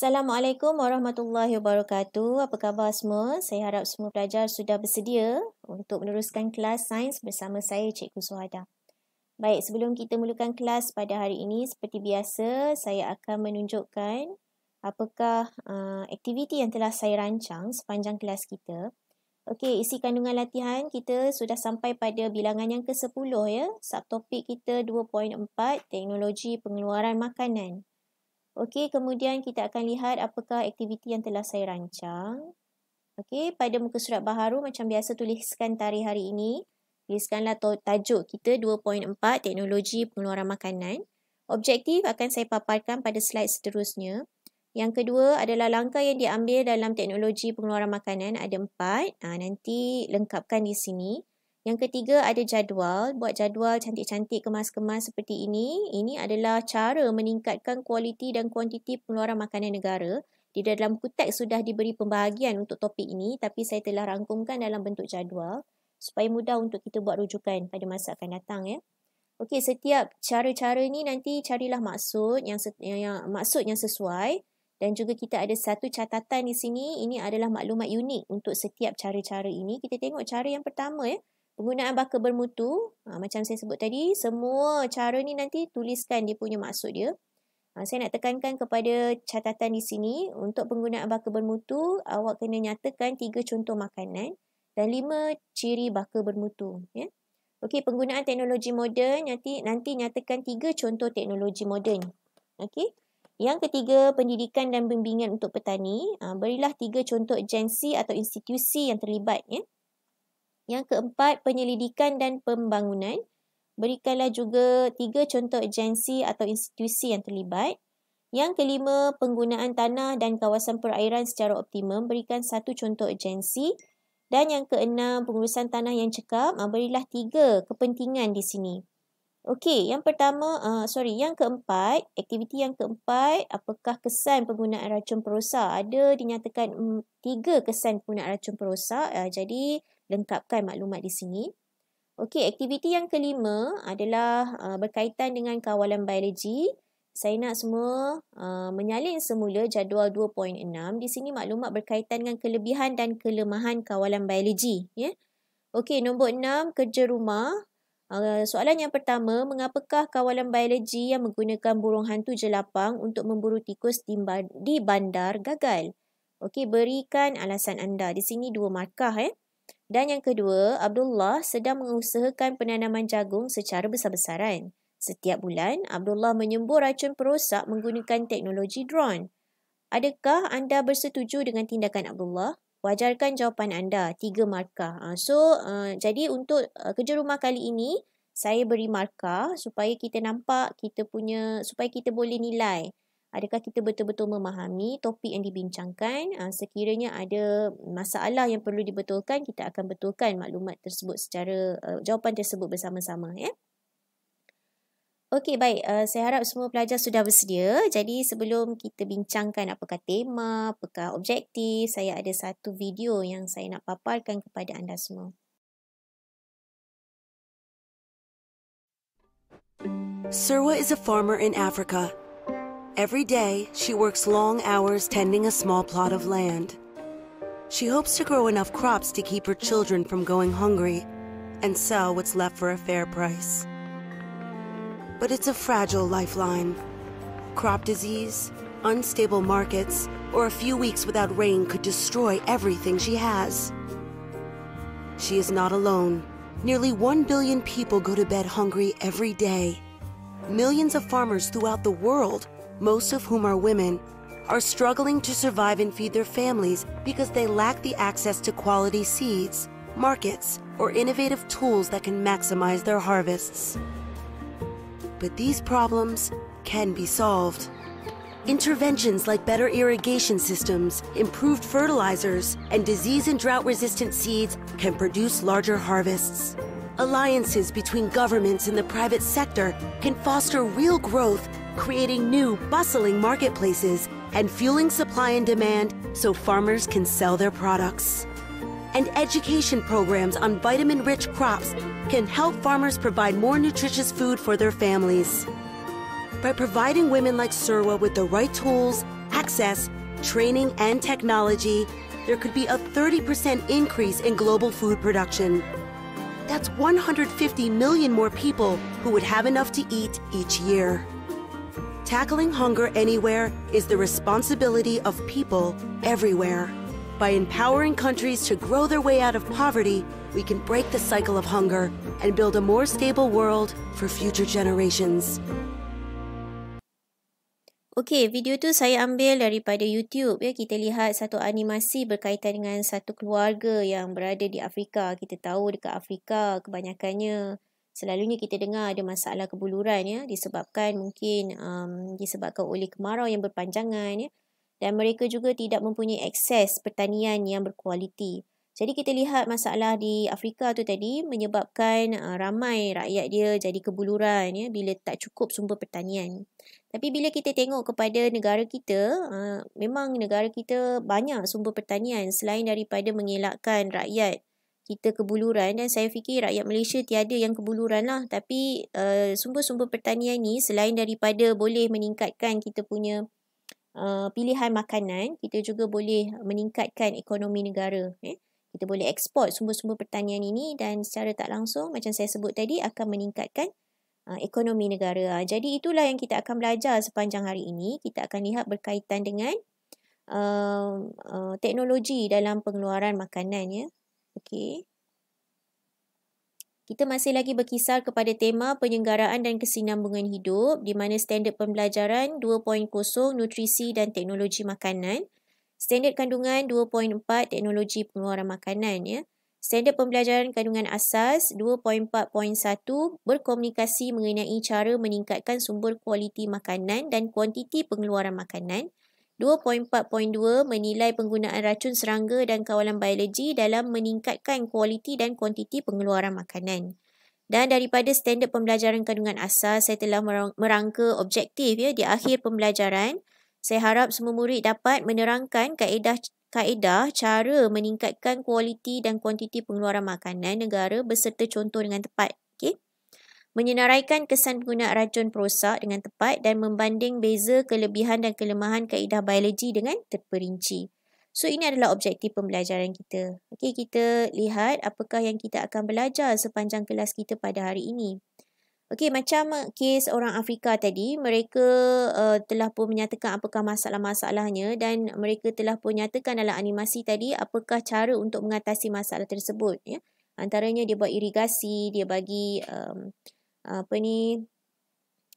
Assalamualaikum warahmatullahi wabarakatuh. Apa khabar semua? Saya harap semua pelajar sudah bersedia untuk meneruskan kelas sains bersama saya Cikgu Suhada. Baik, sebelum kita mulakan kelas pada hari ini, seperti biasa, saya akan menunjukkan apakah uh, aktiviti yang telah saya rancang sepanjang kelas kita. Okey, isi kandungan latihan kita sudah sampai pada bilangan yang ke-10 ya. Subtopik kita 2.4, teknologi pengeluaran makanan. Okey, kemudian kita akan lihat apakah aktiviti yang telah saya rancang. Okey, pada muka surat baharu macam biasa tuliskan tarikh hari ini. Tuliskanlah tajuk kita 2.4 teknologi pengeluaran makanan. Objektif akan saya paparkan pada slide seterusnya. Yang kedua adalah langkah yang diambil dalam teknologi pengeluaran makanan ada empat. Ha, nanti lengkapkan di sini. Yang ketiga ada jadual, buat jadual cantik-cantik kemas-kemas seperti ini. Ini adalah cara meningkatkan kualiti dan kuantiti pengeluaran makanan negara. Di dalam buku sudah diberi pembahagian untuk topik ini tapi saya telah rangkumkan dalam bentuk jadual supaya mudah untuk kita buat rujukan pada masa akan datang ya. Okey, setiap cara-cara ini nanti carilah maksud yang, yang, yang maksud yang sesuai dan juga kita ada satu catatan di sini. Ini adalah maklumat unik untuk setiap cara-cara ini. Kita tengok cara yang pertama ya penggunaan bakar bermutu ha, macam saya sebut tadi semua cara ni nanti tuliskan dia punya maksud dia ha, saya nak tekankan kepada catatan di sini untuk penggunaan bakar bermutu awak kena nyatakan tiga contoh makanan dan lima ciri bakar bermutu ya okey penggunaan teknologi moden nanti nanti nyatakan tiga contoh teknologi moden okey yang ketiga, pendidikan dan bimbingan untuk petani. Ha, berilah tiga contoh agensi atau institusi yang terlibat. Ya. Yang keempat, penyelidikan dan pembangunan. Berikanlah juga tiga contoh agensi atau institusi yang terlibat. Yang kelima, penggunaan tanah dan kawasan perairan secara optimum. Berikan satu contoh agensi. Dan yang keenam, pengurusan tanah yang cekap. Ah, berilah tiga kepentingan di sini. Okey, yang pertama, uh, sorry, yang keempat, aktiviti yang keempat, apakah kesan penggunaan racun perosak? Ada dinyatakan mm, tiga kesan penggunaan racun perosak. Uh, jadi, lengkapkan maklumat di sini. Okey, aktiviti yang kelima adalah uh, berkaitan dengan kawalan biologi. Saya nak semua uh, menyalin semula jadual 2.6. Di sini maklumat berkaitan dengan kelebihan dan kelemahan kawalan biologi. Yeah. Okey, nombor enam kerja rumah. Uh, soalan yang pertama, mengapakah kawalan biologi yang menggunakan burung hantu jelapang untuk memburu tikus di bandar gagal? Okey, berikan alasan anda. Di sini dua markah. Eh. Dan yang kedua, Abdullah sedang mengusahakan penanaman jagung secara besar-besaran. Setiap bulan, Abdullah menyembur racun perosak menggunakan teknologi drone. Adakah anda bersetuju dengan tindakan Abdullah? Wajarkan jawapan anda, tiga markah. Ah, so, uh, jadi untuk uh, kerja rumah kali ini, saya beri markah supaya kita nampak kita punya, supaya kita boleh nilai adakah kita betul-betul memahami topik yang dibincangkan ah, sekiranya ada masalah yang perlu dibetulkan kita akan betulkan maklumat tersebut secara eh, jawapan tersebut bersama-sama ya Okey baik uh, saya harap semua pelajar sudah bersedia. Jadi sebelum kita bincangkan apakah tema, apakah objektif, saya ada satu video yang saya nak paparkan kepada anda semua. Serwa is a farmer in Africa. Every day, she works long hours tending a small plot of land. She hopes to grow enough crops to keep her children from going hungry and sell what's left for a fair price. But it's a fragile lifeline. Crop disease, unstable markets, or a few weeks without rain could destroy everything she has. She is not alone. Nearly 1 billion people go to bed hungry every day. Millions of farmers throughout the world most of whom are women, are struggling to survive and feed their families because they lack the access to quality seeds, markets, or innovative tools that can maximize their harvests. But these problems can be solved. Interventions like better irrigation systems, improved fertilizers, and disease and drought resistant seeds can produce larger harvests. Alliances between governments and the private sector can foster real growth creating new, bustling marketplaces and fueling supply and demand so farmers can sell their products. And education programs on vitamin rich crops can help farmers provide more nutritious food for their families. By providing women like Surwa with the right tools, access, training, and technology, there could be a 30% increase in global food production. That's 150 million more people who would have enough to eat each year. Tackling hunger anywhere is the responsibility of people everywhere. By empowering countries to grow their way out of poverty, we can break the cycle of hunger and build a more stable world for future generations. Okey, video tu saya ambil daripada YouTube ya. Kita lihat satu animasi berkaitan dengan satu keluarga yang berada di Afrika. Kita tahu dekat Afrika kebanyakannya Selalunya kita dengar ada masalah kebuluran ya disebabkan mungkin um, disebabkan oleh kemarau yang berpanjangan ya dan mereka juga tidak mempunyai akses pertanian yang berkualiti. Jadi kita lihat masalah di Afrika tu tadi menyebabkan uh, ramai rakyat dia jadi kebuluran ya bila tak cukup sumber pertanian. Tapi bila kita tengok kepada negara kita, uh, memang negara kita banyak sumber pertanian selain daripada mengelakkan rakyat kita kebuluran dan saya fikir rakyat Malaysia tiada yang kebuluran lah tapi uh, sumber-sumber pertanian ni selain daripada boleh meningkatkan kita punya uh, pilihan makanan kita juga boleh meningkatkan ekonomi negara eh. kita boleh ekspor sumber-sumber pertanian ini dan secara tak langsung macam saya sebut tadi akan meningkatkan uh, ekonomi negara ah, jadi itulah yang kita akan belajar sepanjang hari ini kita akan lihat berkaitan dengan Uh, uh, teknologi dalam pengeluaran makanan ya Okey. Kita masih lagi berkisar kepada tema penyenggaraan dan kesinambungan hidup di mana standard pembelajaran 2.0 nutrisi dan teknologi makanan, standard kandungan 2.4 teknologi pengeluaran makanan ya. Standard pembelajaran kandungan asas 2.4.1 berkomunikasi mengenai cara meningkatkan sumber kualiti makanan dan kuantiti pengeluaran makanan. 2.4.2 menilai penggunaan racun serangga dan kawalan biologi dalam meningkatkan kualiti dan kuantiti pengeluaran makanan. Dan daripada standard pembelajaran kandungan asas, saya telah merangka objektif ya di akhir pembelajaran. Saya harap semua murid dapat menerangkan kaedah kaedah cara meningkatkan kualiti dan kuantiti pengeluaran makanan negara beserta contoh dengan tepat menyenaraikan kesan pengguna racun perosak dengan tepat dan membanding beza kelebihan dan kelemahan kaedah biologi dengan terperinci. So ini adalah objektif pembelajaran kita. Okey, kita lihat apakah yang kita akan belajar sepanjang kelas kita pada hari ini. Okey, macam kes orang Afrika tadi, mereka uh, telah pun menyatakan apakah masalah-masalahnya dan mereka telah pun nyatakan dalam animasi tadi apakah cara untuk mengatasi masalah tersebut ya. Antaranya dia buat irigasi, dia bagi um, apa ni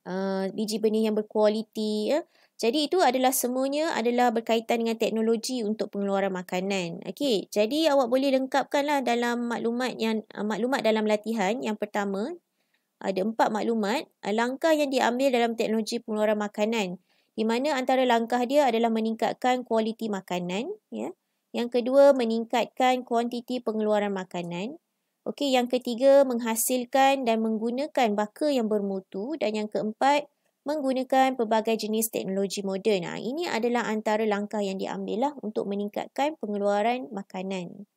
uh, biji benih yang berkualiti ya. Jadi itu adalah semuanya adalah berkaitan dengan teknologi untuk pengeluaran makanan. Okey, jadi awak boleh lengkapkanlah dalam maklumat yang uh, maklumat dalam latihan yang pertama ada empat maklumat langkah yang diambil dalam teknologi pengeluaran makanan di mana antara langkah dia adalah meningkatkan kualiti makanan ya. Yang kedua meningkatkan kuantiti pengeluaran makanan. Okey, yang ketiga menghasilkan dan menggunakan baka yang bermutu dan yang keempat menggunakan pelbagai jenis teknologi moden. Nah, ha, ini adalah antara langkah yang diambillah untuk meningkatkan pengeluaran makanan.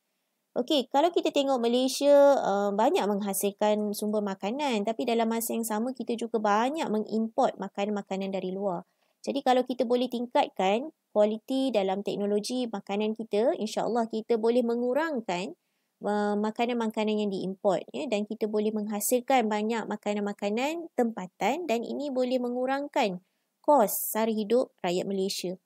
Okey, kalau kita tengok Malaysia uh, banyak menghasilkan sumber makanan tapi dalam masa yang sama kita juga banyak mengimport makanan-makanan dari luar. Jadi kalau kita boleh tingkatkan kualiti dalam teknologi makanan kita, insya-Allah kita boleh mengurangkan Eh, makanan-makanan uh, yang diimport ya dan kita boleh menghasilkan banyak makanan-makanan tempatan dan ini boleh mengurangkan kos sara hidup rakyat Malaysia.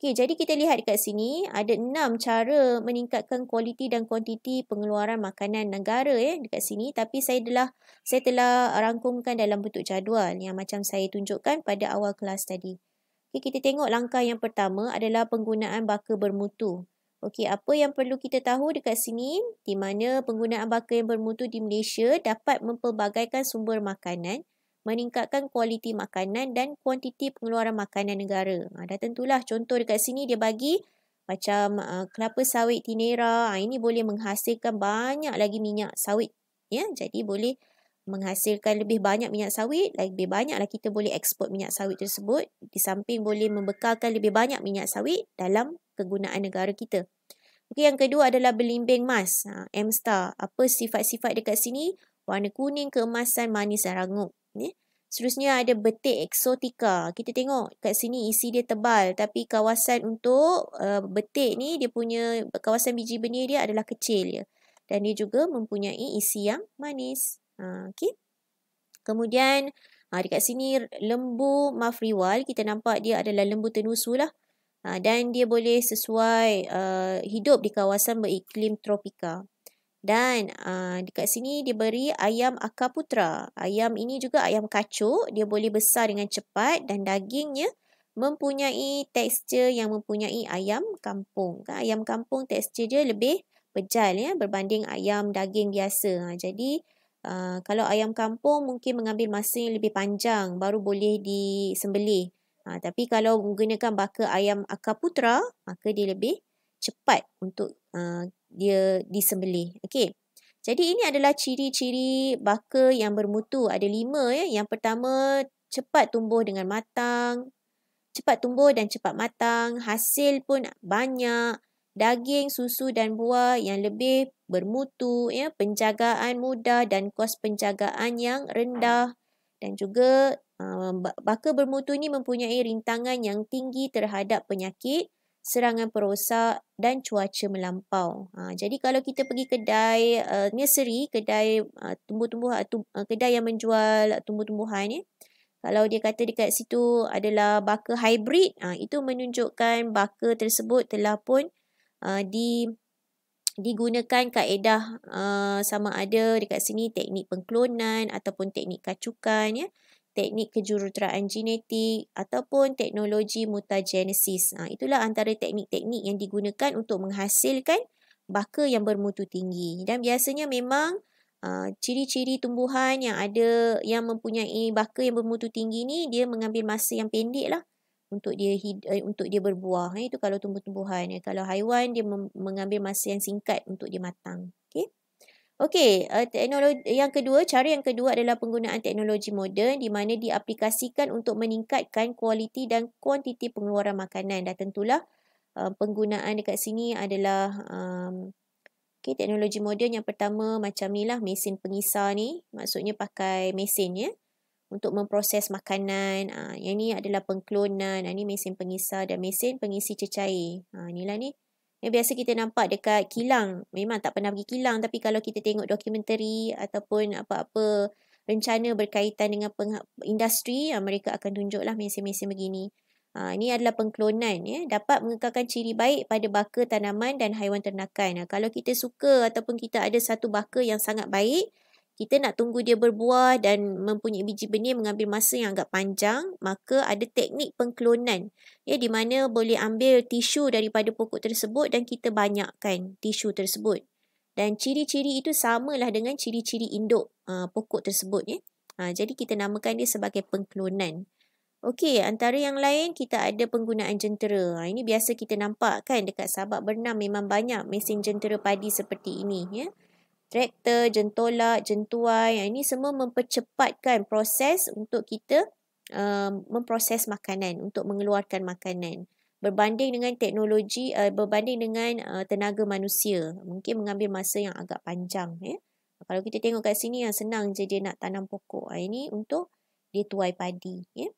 Okay, jadi kita lihat dekat sini ada enam cara meningkatkan kualiti dan kuantiti pengeluaran makanan negara ya dekat sini tapi saya telah saya telah rangkumkan dalam bentuk jadual yang macam saya tunjukkan pada awal kelas tadi. Okay, kita tengok langkah yang pertama adalah penggunaan bakar bermutu. Okey, apa yang perlu kita tahu dekat sini di mana penggunaan bakar yang bermutu di Malaysia dapat mempelbagaikan sumber makanan, meningkatkan kualiti makanan dan kuantiti pengeluaran makanan negara. Ha, dah tentulah contoh dekat sini dia bagi macam uh, kelapa sawit tinera, ha, ini boleh menghasilkan banyak lagi minyak sawit. Ya, jadi boleh menghasilkan lebih banyak minyak sawit, lebih banyaklah kita boleh ekspor minyak sawit tersebut di samping boleh membekalkan lebih banyak minyak sawit dalam kegunaan negara kita. Okey, yang kedua adalah belimbing emas, ha, M-Star. Apa sifat-sifat dekat sini? Warna kuning, keemasan, manis dan rangup. Ya. Seterusnya ada betik eksotika. Kita tengok kat sini isi dia tebal tapi kawasan untuk uh, betik ni dia punya kawasan biji benih dia adalah kecil ya. Dan dia juga mempunyai isi yang manis. Ha, okay. Kemudian ha, dekat sini lembu mafriwal kita nampak dia adalah lembu tenusu lah. Ha, dan dia boleh sesuai uh, hidup di kawasan beriklim tropika. Dan uh, dekat sini dia beri ayam akaputra. Ayam ini juga ayam kacuk. Dia boleh besar dengan cepat dan dagingnya mempunyai tekstur yang mempunyai ayam kampung. Kan? Ayam kampung tekstur dia lebih pejal ya, berbanding ayam daging biasa. Ha, jadi uh, kalau ayam kampung mungkin mengambil masa yang lebih panjang baru boleh disembelih. Ha, tapi kalau menggunakan bakar ayam akar putra, maka dia lebih cepat untuk uh, dia disembelih. Okay. Jadi ini adalah ciri-ciri bakar yang bermutu. Ada lima ya. Yang pertama, cepat tumbuh dengan matang. Cepat tumbuh dan cepat matang. Hasil pun banyak. Daging, susu dan buah yang lebih bermutu. ya Penjagaan mudah dan kos penjagaan yang rendah dan juga uh, bakar bermutu ini mempunyai rintangan yang tinggi terhadap penyakit serangan perosak dan cuaca melampau. Ha, jadi kalau kita pergi kedai uh, nursery, kedai uh, tumbuh-tumbuhan uh, tum, uh, kedai yang menjual tumbuh-tumbuhan ya. Eh, kalau dia kata dekat situ adalah baka hybrid, uh, itu menunjukkan baka tersebut telah pun uh, di digunakan kaedah uh, sama ada dekat sini teknik pengklonan ataupun teknik kacukan ya teknik kejuruteraan genetik ataupun teknologi mutagenesis. Ha, itulah antara teknik-teknik yang digunakan untuk menghasilkan baka yang bermutu tinggi. Dan biasanya memang eh, ciri-ciri uh, tumbuhan yang ada yang mempunyai baka yang bermutu tinggi ni dia mengambil masa yang pendek lah untuk dia hid, eh, untuk dia berbuah eh, itu kalau tumbuh-tumbuhan eh. kalau haiwan dia mengambil masa yang singkat untuk dia matang okey okey uh, teknologi yang kedua cara yang kedua adalah penggunaan teknologi moden di mana diaplikasikan untuk meningkatkan kualiti dan kuantiti pengeluaran makanan dan tentulah uh, penggunaan dekat sini adalah um, okey teknologi moden yang pertama macam ni lah, mesin pengisar ni maksudnya pakai mesin ya eh untuk memproses makanan. Ha, yang ni adalah pengklonan. Ha, mesin pengisar dan mesin pengisi cecair. Ha, inilah ni. Yang biasa kita nampak dekat kilang. Memang tak pernah pergi kilang. Tapi kalau kita tengok dokumentari ataupun apa-apa rencana berkaitan dengan industri, ha, mereka akan tunjuklah mesin-mesin begini. Ha, ini adalah pengklonan. Ya. Dapat mengekalkan ciri baik pada baka tanaman dan haiwan ternakan. Ha, kalau kita suka ataupun kita ada satu baka yang sangat baik, kita nak tunggu dia berbuah dan mempunyai biji benih mengambil masa yang agak panjang, maka ada teknik pengklonan ya, di mana boleh ambil tisu daripada pokok tersebut dan kita banyakkan tisu tersebut. Dan ciri-ciri itu samalah dengan ciri-ciri induk uh, pokok tersebut. Ya. Uh, jadi kita namakan dia sebagai pengklonan. Okey, antara yang lain kita ada penggunaan jentera. Ah, ini biasa kita nampak kan dekat Sabak Bernam memang banyak mesin jentera padi seperti ini. Ya traktor, jentolak, jentuai. Ini semua mempercepatkan proses untuk kita um, memproses makanan, untuk mengeluarkan makanan. Berbanding dengan teknologi, uh, berbanding dengan uh, tenaga manusia. Mungkin mengambil masa yang agak panjang. Eh. Kalau kita tengok kat sini, yang senang je dia nak tanam pokok. Ah, ini untuk dia tuai padi. Eh.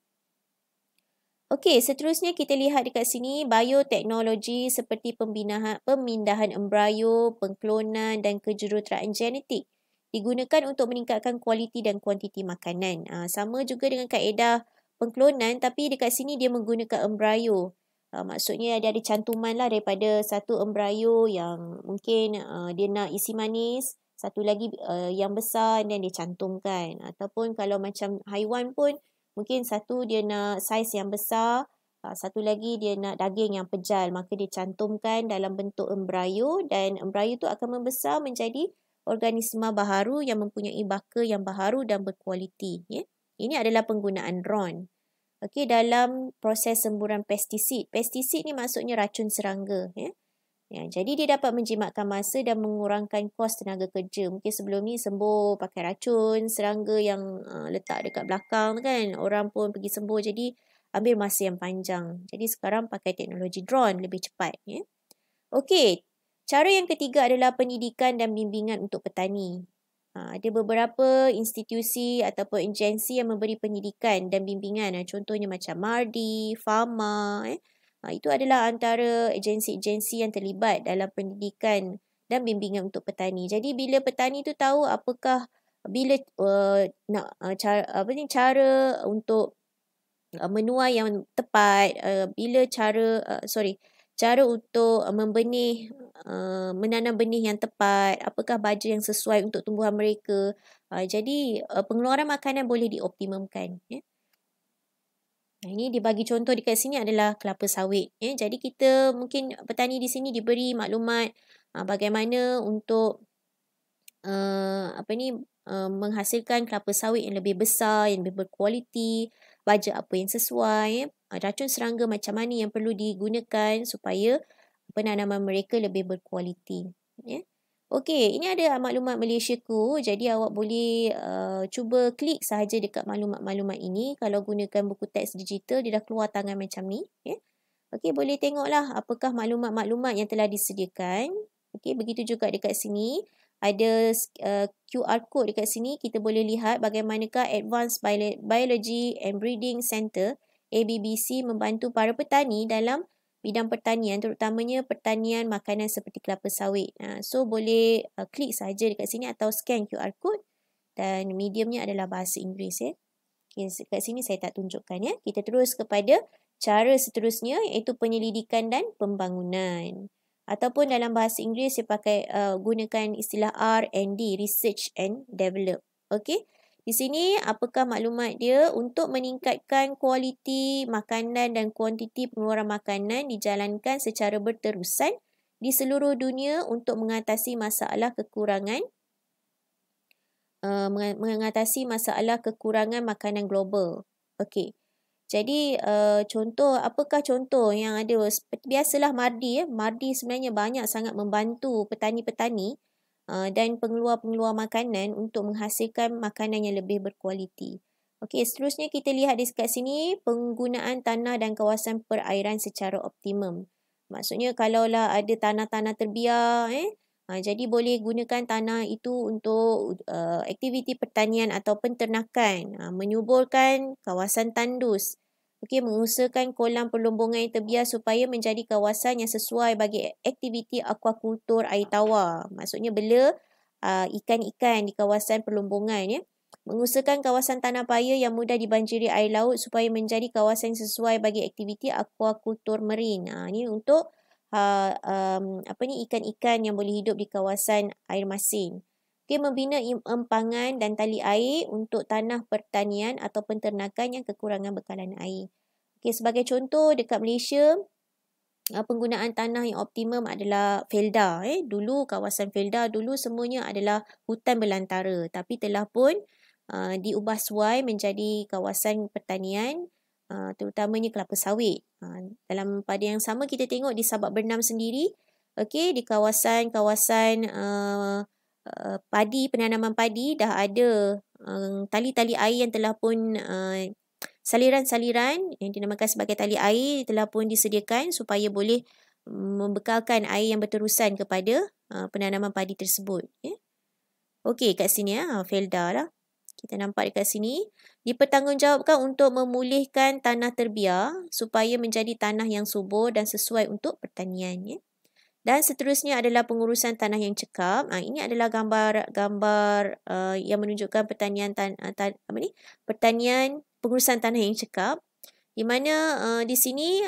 Okey, seterusnya kita lihat dekat sini bioteknologi seperti pembinaan, pemindahan embrio, pengklonan dan kejuruteraan genetik digunakan untuk meningkatkan kualiti dan kuantiti makanan. Ha, sama juga dengan kaedah pengklonan tapi dekat sini dia menggunakan embrio. Ha, ah, maksudnya dia ada cantuman lah daripada satu embrio yang mungkin uh, dia nak isi manis, satu lagi uh, yang besar dan dia cantumkan. Ataupun kalau macam haiwan pun, Mungkin satu dia nak saiz yang besar, ah, satu lagi dia nak daging yang pejal. Maka dia cantumkan dalam bentuk embrio dan embrio tu akan membesar menjadi organisma baharu yang mempunyai baka yang baharu dan berkualiti. Ya? Ini adalah penggunaan drone. Okey, dalam proses semburan pestisid. Pestisid ni maksudnya racun serangga. Ya? Ya, jadi dia dapat menjimatkan masa dan mengurangkan kos tenaga kerja. Mungkin sebelum ni sembuh pakai racun, serangga yang uh, letak dekat belakang kan, orang pun pergi sembuh jadi ambil masa yang panjang. Jadi sekarang pakai teknologi drone lebih cepat ya. Okey. Cara yang ketiga adalah pendidikan dan bimbingan untuk petani. Ha, ada beberapa institusi ataupun agensi yang memberi pendidikan dan bimbingan. Ha, contohnya macam MARDI, FAMA, eh, Ha, itu adalah antara agensi-agensi yang terlibat dalam pendidikan dan bimbingan untuk petani. Jadi bila petani tu tahu apakah bila uh, nak uh, cara apa ni cara untuk uh, menuai yang tepat, uh, bila cara uh, sorry, cara untuk uh, membenih uh, menanam benih yang tepat, apakah baja yang sesuai untuk tumbuhan mereka. Uh, jadi uh, pengeluaran makanan boleh dioptimumkan, Yeah? Ini dibagi contoh dekat sini adalah kelapa sawit. Ya, jadi kita mungkin petani di sini diberi maklumat uh, bagaimana untuk uh, apa ni uh, menghasilkan kelapa sawit yang lebih besar, yang lebih berkualiti, baja apa yang sesuai, ya. racun serangga macam mana yang perlu digunakan supaya penanaman mereka lebih berkualiti. Ya. Okey, ini ada maklumat Malaysia ku. Jadi awak boleh uh, cuba klik sahaja dekat maklumat-maklumat ini. Kalau gunakan buku teks digital, dia dah keluar tangan macam ni. Yeah. Okey, boleh tengoklah apakah maklumat-maklumat yang telah disediakan. Okey, begitu juga dekat sini. Ada uh, eh, QR code dekat sini. Kita boleh lihat bagaimanakah Advanced Biology and Breeding Center ABBC membantu para petani dalam bidang pertanian terutamanya pertanian makanan seperti kelapa sawit. Ha, so boleh uh, klik saja dekat sini atau scan QR code dan mediumnya adalah bahasa Inggeris ya. Okay, dekat sini saya tak tunjukkan ya. Kita terus kepada cara seterusnya iaitu penyelidikan dan pembangunan. Ataupun dalam bahasa Inggeris saya pakai uh, gunakan istilah R&D, Research and Develop. Okay. Di sini, apakah maklumat dia untuk meningkatkan kualiti makanan dan kuantiti pengeluaran makanan dijalankan secara berterusan di seluruh dunia untuk mengatasi masalah kekurangan uh, mengatasi masalah kekurangan makanan global. Okey. Jadi uh, contoh apakah contoh yang ada biasalah mardi ya. Mardi sebenarnya banyak sangat membantu petani-petani Uh, dan pengeluar-pengeluar makanan untuk menghasilkan makanan yang lebih berkualiti. Okey, seterusnya kita lihat di sekat sini penggunaan tanah dan kawasan perairan secara optimum. Maksudnya kalaulah ada tanah-tanah terbiar eh ha, jadi boleh gunakan tanah itu untuk uh, aktiviti pertanian atau ternakan, ha, menyuburkan kawasan tandus okey mengusahakan kolam perlombongan yang terbiar supaya menjadi kawasan yang sesuai bagi aktiviti akuakultur air tawar maksudnya bela ikan-ikan di kawasan perlombongan ya mengusahakan kawasan tanah paya yang mudah dibanjiri air laut supaya menjadi kawasan yang sesuai bagi aktiviti akuakultur marin ha ni untuk uh, um, apa ni ikan-ikan yang boleh hidup di kawasan air masin Okay, membina empangan dan tali air untuk tanah pertanian atau penternakan yang kekurangan bekalan air. Okay, sebagai contoh dekat Malaysia, ah, penggunaan tanah yang optimum adalah felda. Eh. Dulu kawasan felda dulu semuanya adalah hutan belantara tapi telah pun uh, diubah suai menjadi kawasan pertanian uh, terutamanya kelapa sawit. Uh, dalam pada yang sama kita tengok di Sabak Bernam sendiri, okay, di kawasan-kawasan uh, Eh, padi penanaman padi dah ada eh, tali-tali uh, air yang telah pun eh, saliran-saliran uh, yang dinamakan sebagai tali air telah pun disediakan supaya boleh membekalkan air yang berterusan kepada uh, penanaman padi tersebut ya. Okey kat sini ya Felda lah. Kita nampak dekat sini dipertanggungjawabkan untuk memulihkan tanah terbiar supaya menjadi tanah yang subur dan sesuai untuk pertanian ya. Dan seterusnya adalah pengurusan tanah yang cekap. Ha, ini adalah gambar-gambar uh, eh, yang menunjukkan pertanian tan, uh, tan, apa ni? pertanian pengurusan tanah yang cekap. Di mana uh, di sini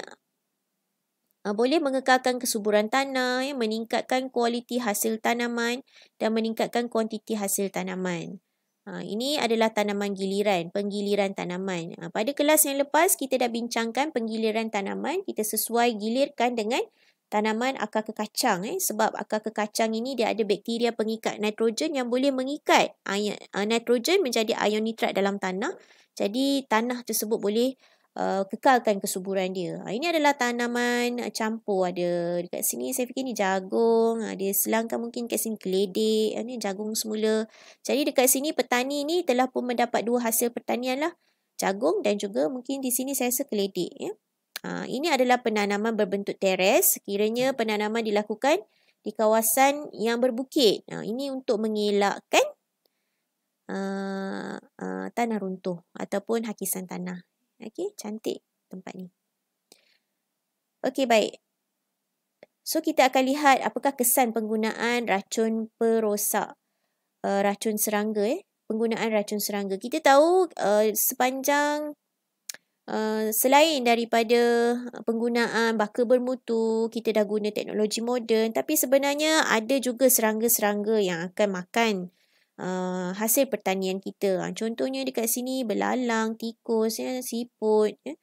uh, boleh mengekalkan kesuburan tanah, ya, meningkatkan kualiti hasil tanaman dan meningkatkan kuantiti hasil tanaman. Ha, ini adalah tanaman giliran, penggiliran tanaman. Ha, pada kelas yang lepas, kita dah bincangkan penggiliran tanaman. Kita sesuai gilirkan dengan tanaman akar kekacang eh sebab akar kekacang ini dia ada bakteria pengikat nitrogen yang boleh mengikat ion ah, nitrogen menjadi ion nitrat dalam tanah jadi tanah tersebut boleh uh, kekalkan kesuburan dia. Ha, ini adalah tanaman ah, campur ada dekat sini saya fikir ni jagung, ada selangkan mungkin dekat sini keledek, ni jagung semula. Jadi dekat sini petani ni telah pun mendapat dua hasil pertanianlah Jagung dan juga mungkin di sini saya rasa keledek ya. Ha, ini adalah penanaman berbentuk teres. Sekiranya hmm. penanaman dilakukan di kawasan yang berbukit. Ha, ini untuk mengelakkan uh, uh, tanah runtuh ataupun hakisan tanah. Okey, cantik tempat ni. Okey, baik. So, kita akan lihat apakah kesan penggunaan racun perosak. Uh, racun serangga. Eh? Penggunaan racun serangga. Kita tahu uh, sepanjang Uh, selain daripada penggunaan bakar bermutu, kita dah guna teknologi moden tapi sebenarnya ada juga serangga-serangga yang akan makan uh, hasil pertanian kita. Ah, contohnya dekat sini belalang, tikus, ya, siput. Ya.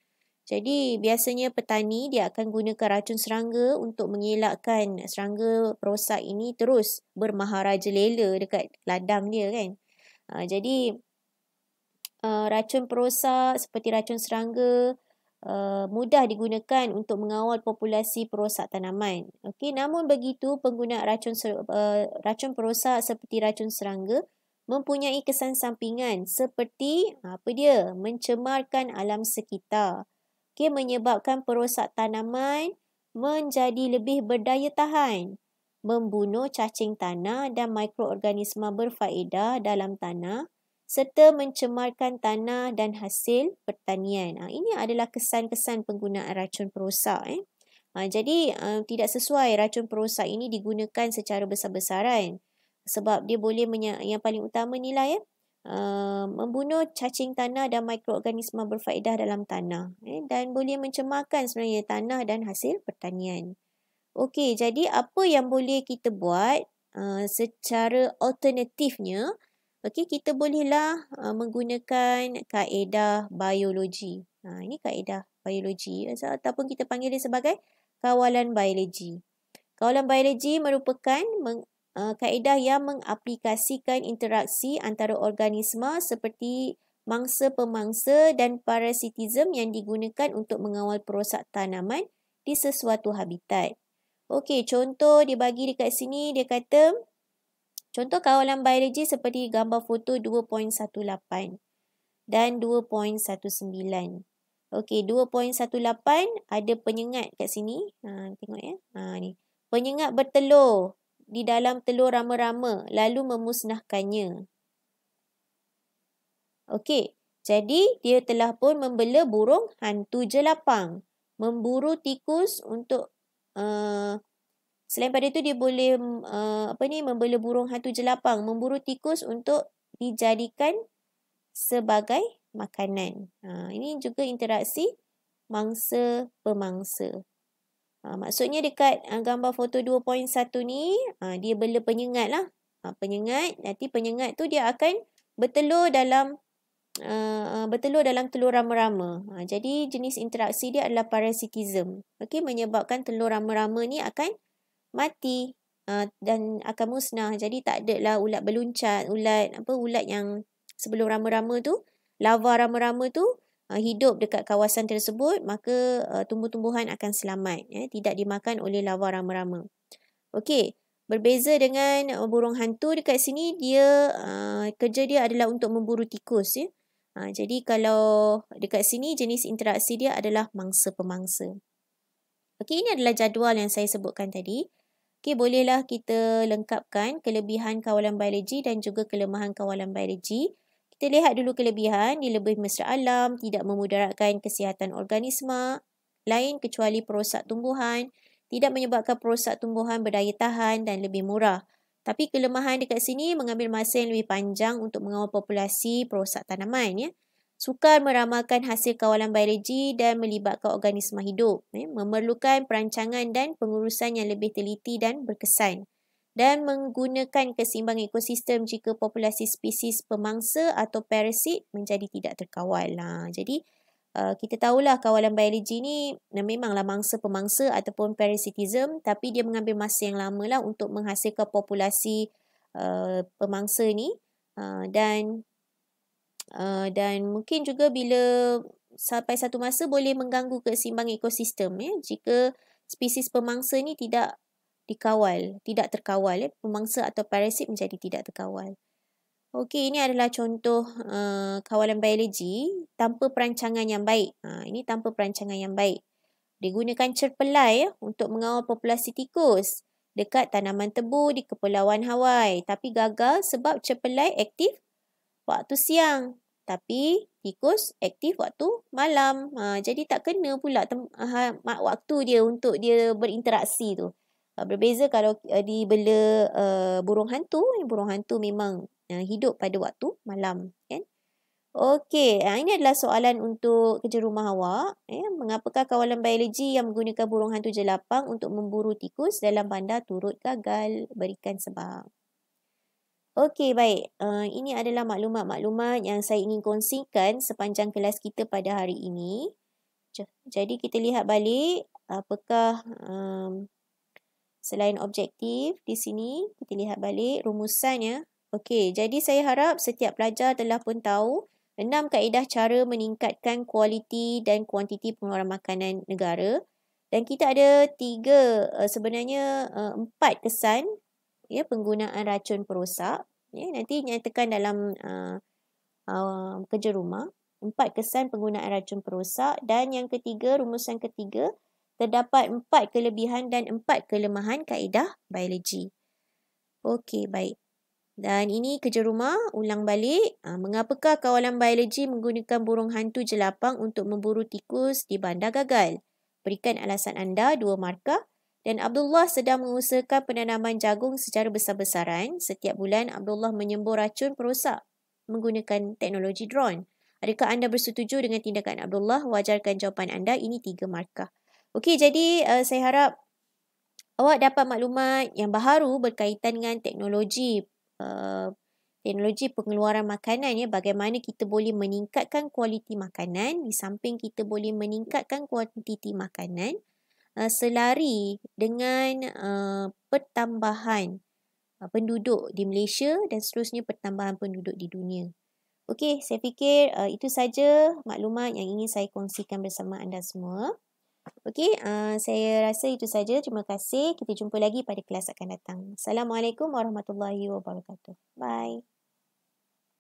Jadi biasanya petani dia akan gunakan racun serangga untuk mengelakkan serangga perosak ini terus bermaharaja lela dekat ladang dia kan. Uh, jadi Eh, racun perosak seperti racun serangga uh, mudah digunakan untuk mengawal populasi perosak tanaman. Okey, namun begitu penggunaan racun ser- uh, racun perosak seperti racun serangga mempunyai kesan sampingan seperti apa dia? mencemarkan alam sekitar. Okey, menyebabkan perosak tanaman menjadi lebih berdaya tahan membunuh cacing tanah dan mikroorganisma berfaedah dalam tanah serta mencemarkan tanah dan hasil pertanian. Ha, ini adalah kesan-kesan penggunaan racun perosak. Eh. Ha, jadi, uh, tidak sesuai racun perosak ini digunakan secara besar-besaran sebab dia boleh, yang paling utama nilai ya, eh, uh, membunuh cacing tanah dan mikroorganisma berfaedah dalam tanah eh, dan boleh mencemarkan sebenarnya tanah dan hasil pertanian. Okey, jadi apa yang boleh kita buat uh, secara alternatifnya Okey, kita bolehlah uh, menggunakan kaedah biologi. Ha, ini kaedah biologi ataupun kita panggil dia sebagai kawalan biologi. Kawalan biologi merupakan meng, uh, kaedah yang mengaplikasikan interaksi antara organisma seperti mangsa-pemangsa dan parasitism yang digunakan untuk mengawal perosak tanaman di sesuatu habitat. Okey, contoh dia bagi dekat sini, dia kata Contoh kawalan biologi seperti gambar foto 2.18 dan 2.19. Okey, 2.18 ada penyengat kat sini. Ha, tengok ya. Ha, ni. Penyengat bertelur di dalam telur rama-rama lalu memusnahkannya. Okey, jadi dia telah pun membela burung hantu jelapang. Memburu tikus untuk uh, Selain pada itu, dia boleh uh, apa ni membela burung hantu jelapang, memburu tikus untuk dijadikan sebagai makanan. Ha, ini juga interaksi mangsa pemangsa. Ha, maksudnya dekat uh, gambar foto 2.1 ni, uh, dia bela penyengat lah. Ha, penyengat, nanti penyengat tu dia akan bertelur dalam uh, bertelur dalam telur rama-rama. Ha, jadi jenis interaksi dia adalah parasitism. Okey, menyebabkan telur rama-rama ni akan mati uh, dan akan musnah. Jadi tak lah ulat beluncat, ulat apa ulat yang sebelum rama-rama tu, lava rama-rama tu uh, hidup dekat kawasan tersebut, maka uh, tumbuh-tumbuhan akan selamat eh, tidak dimakan oleh lava rama-rama. Okey. Berbeza dengan uh, burung hantu dekat sini, dia uh, kerja dia adalah untuk memburu tikus ya. Ha, jadi kalau dekat sini jenis interaksi dia adalah mangsa-pemangsa. Okey, ini adalah jadual yang saya sebutkan tadi. Okey, bolehlah kita lengkapkan kelebihan kawalan biologi dan juga kelemahan kawalan biologi. Kita lihat dulu kelebihan, dia lebih mesra alam, tidak memudaratkan kesihatan organisma, lain kecuali perosak tumbuhan, tidak menyebabkan perosak tumbuhan berdaya tahan dan lebih murah. Tapi kelemahan dekat sini mengambil masa yang lebih panjang untuk mengawal populasi perosak tanaman. Ya. Sukar meramalkan hasil kawalan biologi dan melibatkan organisma hidup. Eh, memerlukan perancangan dan pengurusan yang lebih teliti dan berkesan. Dan menggunakan keseimbangan ekosistem jika populasi spesies pemangsa atau parasit menjadi tidak terkawal. Nah, ha, jadi uh, kita tahulah kawalan biologi ni memanglah mangsa pemangsa ataupun parasitism tapi dia mengambil masa yang lama lah untuk menghasilkan populasi uh, pemangsa ni uh, dan Uh, dan mungkin juga bila sampai satu masa boleh mengganggu keseimbangan ekosistem ya jika spesies pemangsa ni tidak dikawal, tidak terkawal ya pemangsa atau parasit menjadi tidak terkawal. Okey, ini adalah contoh uh, kawalan biologi tanpa perancangan yang baik. Ha, ini tanpa perancangan yang baik. Digunakan cerpelai ya, untuk mengawal populasi tikus dekat tanaman tebu di Kepulauan Hawaii. Tapi gagal sebab cerpelai aktif waktu siang. Tapi tikus aktif waktu malam. Ha, jadi tak kena pula tem- ha, waktu dia untuk dia berinteraksi tu. Ha, berbeza kalau uh, eh, dibela uh, eh, burung hantu. Burung hantu memang uh, hidup pada waktu malam. Kan? Okey, ha, ini adalah soalan untuk kerja rumah awak. Eh, mengapakah kawalan biologi yang menggunakan burung hantu jelapang untuk memburu tikus dalam bandar turut gagal? Berikan sebab. Okey, baik. Uh, ini adalah maklumat-maklumat yang saya ingin kongsikan sepanjang kelas kita pada hari ini. Jadi, kita lihat balik apakah um, selain objektif di sini. Kita lihat balik rumusannya. Okey, jadi saya harap setiap pelajar telah pun tahu enam kaedah cara meningkatkan kualiti dan kuantiti pengeluaran makanan negara. Dan kita ada tiga, eh, sebenarnya eh, empat kesan ya penggunaan racun perosak ya nanti nyatakan dalam uh, ah, uh, ah, kerja rumah empat kesan penggunaan racun perosak dan yang ketiga rumusan ketiga terdapat empat kelebihan dan empat kelemahan kaedah biologi okey baik dan ini kerja rumah, ulang balik. Ah, mengapakah kawalan biologi menggunakan burung hantu jelapang untuk memburu tikus di bandar gagal? Berikan alasan anda dua markah dan Abdullah sedang mengusahakan penanaman jagung secara besar-besaran. Setiap bulan, Abdullah menyembur racun perosak menggunakan teknologi drone. Adakah anda bersetuju dengan tindakan Abdullah? Wajarkan jawapan anda. Ini tiga markah. Okey, jadi uh, saya harap awak dapat maklumat yang baru berkaitan dengan teknologi uh, teknologi pengeluaran makanan ya bagaimana kita boleh meningkatkan kualiti makanan di samping kita boleh meningkatkan kuantiti makanan Uh, selari dengan uh, pertambahan uh, penduduk di Malaysia dan seterusnya pertambahan penduduk di dunia. Okey, saya fikir uh, itu saja maklumat yang ingin saya kongsikan bersama anda semua. Okey, uh, saya rasa itu saja. Terima kasih. Kita jumpa lagi pada kelas akan datang. Assalamualaikum warahmatullahi wabarakatuh. Bye.